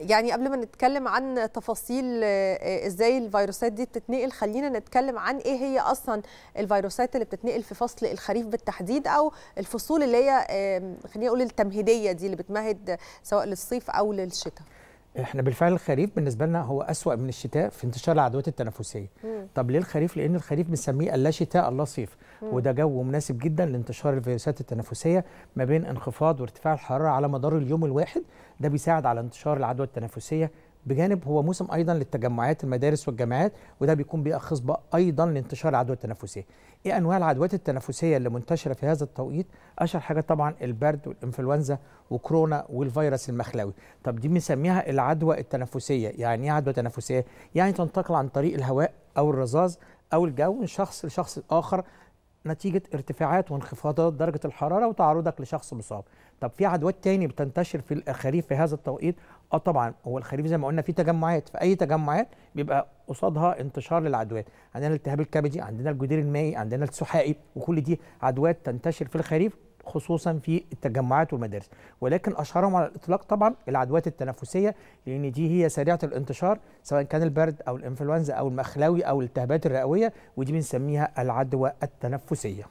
يعني قبل ما نتكلم عن تفاصيل آه، ازاي الفيروسات دي بتتنقل خلينا نتكلم عن ايه هي اصلا الفيروسات اللي بتتنقل في فصل الخريف بالتحديد او الفصول اللي هي خلينا اقول التمهيديه دي اللي بتمهد سواء للصيف او للشتاء احنا بالفعل الخريف بالنسبه لنا هو اسوا من الشتاء في انتشار العدوات التنفسيه مم. طب ليه الخريف لان الخريف بنسميه لا شتاء الله صيف مم. وده جو مناسب جدا لانتشار الفيروسات التنفسيه ما بين انخفاض وارتفاع الحراره على مدار اليوم الواحد ده بيساعد على انتشار العدوى التنفسيه بجانب هو موسم ايضا للتجمعات المدارس والجامعات وده بيكون بيئه خصبه ايضا لانتشار العدوى التنفسيه. ايه انواع العدوات التنفسيه اللي منتشره في هذا التوقيت؟ اشهر حاجه طبعا البرد والانفلونزا وكورونا والفيروس المخلوي. طب دي بنسميها العدوى التنفسيه، يعني ايه عدوى تنفسيه؟ يعني تنتقل عن طريق الهواء او الرذاذ او الجو من شخص لشخص اخر نتيجة ارتفاعات وانخفاضات درجة الحرارة وتعرضك لشخص مصاب طب في عدوات تاني بتنتشر في الخريف في هذا التوقيت اه طبعا هو الخريف زي ما قلنا فيه تجمعات فاي تجمعات بيبقى قصادها انتشار للعدوات عندنا الالتهاب الكبدي عندنا الجدير المائي عندنا السحائي وكل دي عدوات تنتشر في الخريف خصوصا في التجمعات والمدارس ولكن اشهرهم على الاطلاق طبعا العدوات التنفسيه لان دي هي سريعه الانتشار سواء كان البرد او الانفلونزا او المخلاوي او الالتهابات الرئويه ودي بنسميها العدوى التنفسيه